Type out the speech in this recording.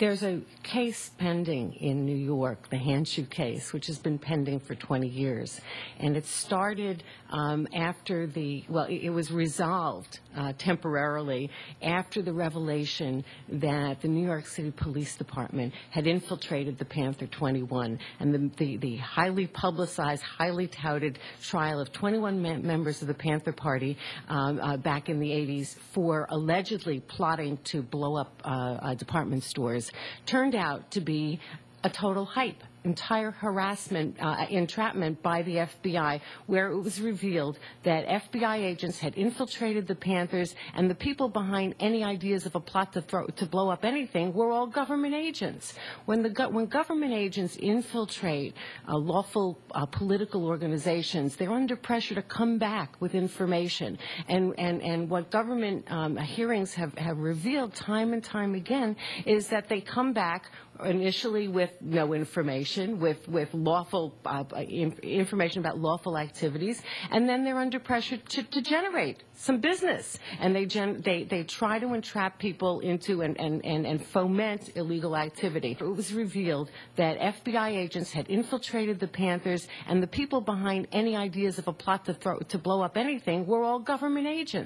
There's a case pending in New York, the Hanshu case, which has been pending for 20 years. And it started um, after the, well, it was resolved uh, temporarily after the revelation that the New York City Police Department had infiltrated the Panther 21. And the, the, the highly publicized, highly touted trial of 21 members of the Panther Party um, uh, back in the 80s for allegedly plotting to blow up uh, department stores turned out to be a total hype entire harassment, uh, entrapment by the FBI, where it was revealed that FBI agents had infiltrated the Panthers, and the people behind any ideas of a plot to, throw, to blow up anything were all government agents. When, the, when government agents infiltrate uh, lawful uh, political organizations, they're under pressure to come back with information. And, and, and what government um, hearings have, have revealed time and time again is that they come back initially with no information with, with lawful uh, information about lawful activities, and then they're under pressure to, to generate some business. And they, gen, they, they try to entrap people into and, and, and, and foment illegal activity. It was revealed that FBI agents had infiltrated the Panthers, and the people behind any ideas of a plot to, throw, to blow up anything were all government agents.